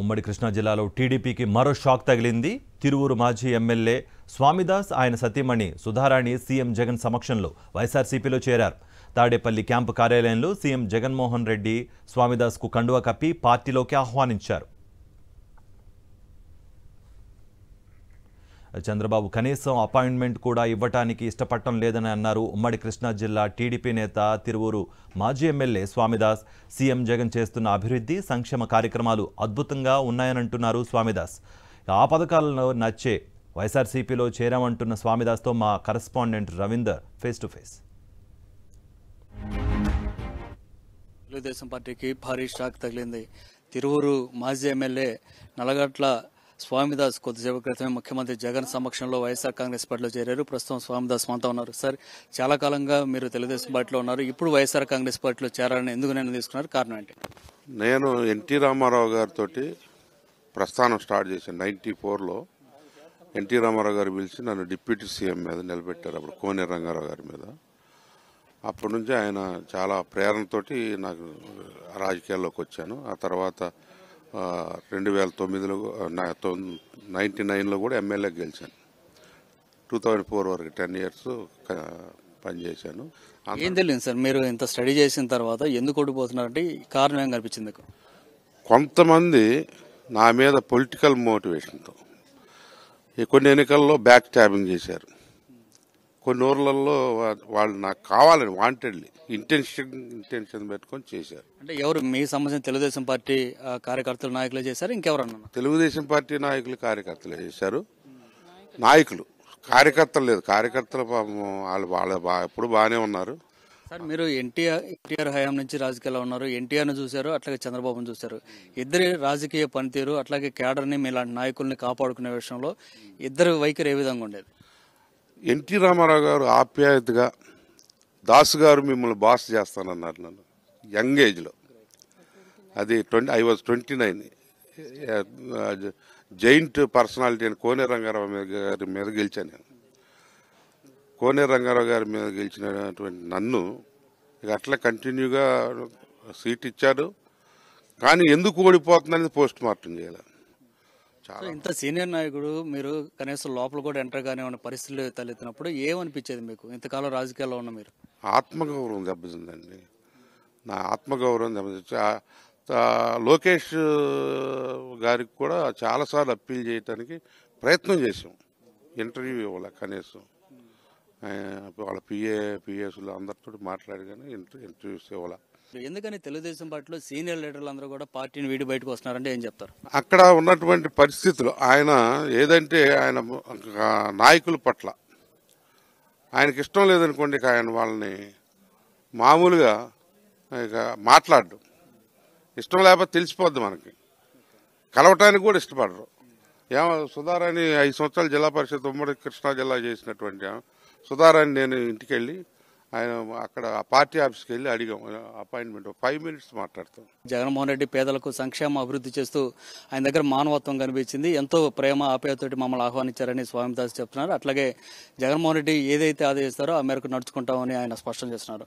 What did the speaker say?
ఉమ్మడి కృష్ణా జిల్లాలో టీడీపీకి మరో షాక్ తగిలింది తిరువూరు మాజీ ఎమ్మెల్యే స్వామిదాస్ ఆయన సతీమణి సుధారాణి సీఎం జగన్ సమక్షంలో వైఎస్ఆర్సీపీలో చేరారు తాడేపల్లి క్యాంపు కార్యాలయంలో సీఎం జగన్మోహన్ రెడ్డి స్వామిదాస్కు కండువ కప్పి పార్టీలోకి ఆహ్వానించారు చంద్రబాబు కనీసం అపాయింట్మెంట్ కూడా ఇవ్వటానికి ఇష్టపడటం లేదని అన్నారు ఉమ్మడి కృష్ణా జిల్లా టీడీపీ నేత తిరువూరు మాజీ ఎమ్మెల్యే స్వామిదాస్ సీఎం జగన్ చేస్తున్న అభివృద్ధి సంక్షేమ కార్యక్రమాలు అద్భుతంగా ఉన్నాయనంటున్నారు స్వామిదాస్ ఆ పథకాలను నచ్చే వైఎస్ఆర్సీపీలో చేరామంటున్న స్వామిదాస్తో మా correspondent Ravinder face to face Telugu Desam పార్టీకి భారీ షాక్ తగిలింది తిరువురు మాజీ ఎమ్మెల్యే నలగట్ల స్వామిదాస్ కొద్దిసేపు క్రితమే ముఖ్యమంత్రి జగన్ సమక్షంలో వైఎస్ఆర్ కాంగ్రెస్ పార్టీలో చేరారు ప్రస్తుతం స్వామిదాస్ మనతో ఉన్నారు సార్ చాలా కాలంగా మీరు తెలుగుదేశం పార్టీలో ఉన్నారు ఇప్పుడు వైఎస్ఆర్ కాంగ్రెస్ పార్టీలో చేరాలని ఎందుకు నేను తీసుకున్నారు కారణం ఏంటి నేను ఎన్టీ రామారావు గారితో ప్రస్థానం స్టార్ట్ చేశాను నైన్టీ ఫోర్లో ఎన్టీ రామారావు గారు పిలిచి నన్ను డిప్యూటీ సీఎం మీద నిలబెట్టారు అప్పుడు కోనే రంగారావు గారి మీద అప్పటి నుంచి ఆయన చాలా ప్రేరణతోటి నాకు రాజకీయాల్లోకి వచ్చాను ఆ తర్వాత రెండు వేల తొమ్మిదిలో నైంటీ నైన్లో కూడా ఎమ్మెల్యే గెలిచాను టూ థౌజండ్ ఫోర్ వరకు టెన్ ఇయర్స్ పనిచేశాను ఏం తెలియదు సార్ మీరు ఇంత స్టడీ చేసిన తర్వాత ఎందుకు ఓడిపోతున్నారంటే కారణం ఏం కనిపించింది కొంతమంది నా మీద పొలిటికల్ మోటివేషన్తో కొన్ని ఎన్నికల్లో బ్యాక్ ట్యాబింగ్ చేశారు కొన్ని ఊర్లలో వాళ్ళు నాకు కావాలని వాంటెడ్లీ ఇంటెన్షన్ ఇంటెన్షన్ పెట్టుకొని చేశారు అంటే ఎవరు మీ సంబంధించిన తెలుగుదేశం పార్టీ కార్యకర్తలు నాయకులు చేశారు ఇంకెవరన్నా తెలుగుదేశం పార్టీ నాయకులు కార్యకర్తలు చేశారు నాయకులు కార్యకర్తలు లేదు కార్యకర్తలు వాళ్ళు వాళ్ళ ఎప్పుడు బాగానే ఉన్నారు సార్ మీరు ఎన్టీఆర్ ఎన్టీఆర్ హయాం నుంచి రాజకీయాల్లో ఉన్నారు ను చూశారు అట్లాగే చంద్రబాబును చూశారు ఇద్దరి రాజకీయ పనితీరు అట్లాగే కేడర్ని మీలాంటి నాయకుల్ని కాపాడుకునే విషయంలో ఇద్దరు వైఖరి ఏ విధంగా ఉండేది ఎన్టీ రామారావు గారు ఆప్యాయతగా దాస్ గారు మిమ్మల్ని బాస్ చేస్తానన్నారు నన్ను యంగ్ ఏజ్లో అది twenty I was twenty nine giant personality అని కోనే రంగారావు మీద గారి మీద గెలిచాను నేను కోనే రంగారావు గారి మీద గెలిచినటువంటి నన్ను అట్లా కంటిన్యూగా సీట్ ఇచ్చారు కానీ ఎందుకు ఓడిపోతుందనేది పోస్ట్ మార్టం చేయాలి చాలా ఇంత సీనియర్ నాయకుడు మీరు కనీసం లోపల కూడా ఎంటర్ ఉన్న పరిస్థితులు తలెత్తినప్పుడు ఏమనిపించేది మీకు ఇంతకాలం రాజకీయాల్లో ఉన్న మీరు ఆత్మగౌరవం దెబ్బతిందండి నా ఆత్మగౌరవం దెబ్బతి లోకేష్ గారికి కూడా చాలాసార్లు అప్పీల్ చేయడానికి ప్రయత్నం చేసాం ఇంటర్వ్యూ ఇవ్వాలి కనీసం వాళ్ళ పిఏ పిఎస్లు అందరితో మాట్లాడి కానీ ఇంటర్వ్యూస్ ఇవ్వాలి ఎందుకని తెలుగుదేశం పార్టీలో సీనియర్ లీడర్లు అందరూ కూడా పార్టీని వీడి బయటకు వస్తున్నారంటే ఏం చెప్తారు అక్కడ ఉన్నటువంటి పరిస్థితులు ఆయన ఏదంటే ఆయన నాయకుల పట్ల ఆయనకి ఇష్టం లేదనుకోండి ఆయన వాళ్ళని మామూలుగా ఇక మాట్లాడడం ఇష్టం లేకపోతే తెలిసిపోద్ది మనకి కలవటానికి కూడా ఇష్టపడరు ఏమో సుధారాణి ఐదు సంవత్సరాలు జిల్లా పరిషత్ ఉమ్మడి కృష్ణా జిల్లా చేసినటువంటి సుధారాణి నేను ఇంటికి వెళ్ళి ఆయన అక్కడ పార్టీ ఆఫీస్కి వెళ్ళి అడిగాం అపాయింట్మెంట్ ఫైవ్ మినిట్స్ మాట్లాడతాం జగన్మోహన్ రెడ్డి పేదలకు సంక్షేమ అభివృద్ధి చేస్తూ ఆయన దగ్గర మానవత్వం కనిపించింది ఎంతో ప్రేమ ఆప్యాయతోటి మమ్మల్ని ఆహ్వానించారని స్వామిదాస్ చెప్తున్నారు అట్లాగే జగన్మోహన్ రెడ్డి ఏదైతే ఆదేశిస్తారో ఆ మేరకు నడుచుకుంటామని ఆయన స్పష్టం చేస్తున్నారు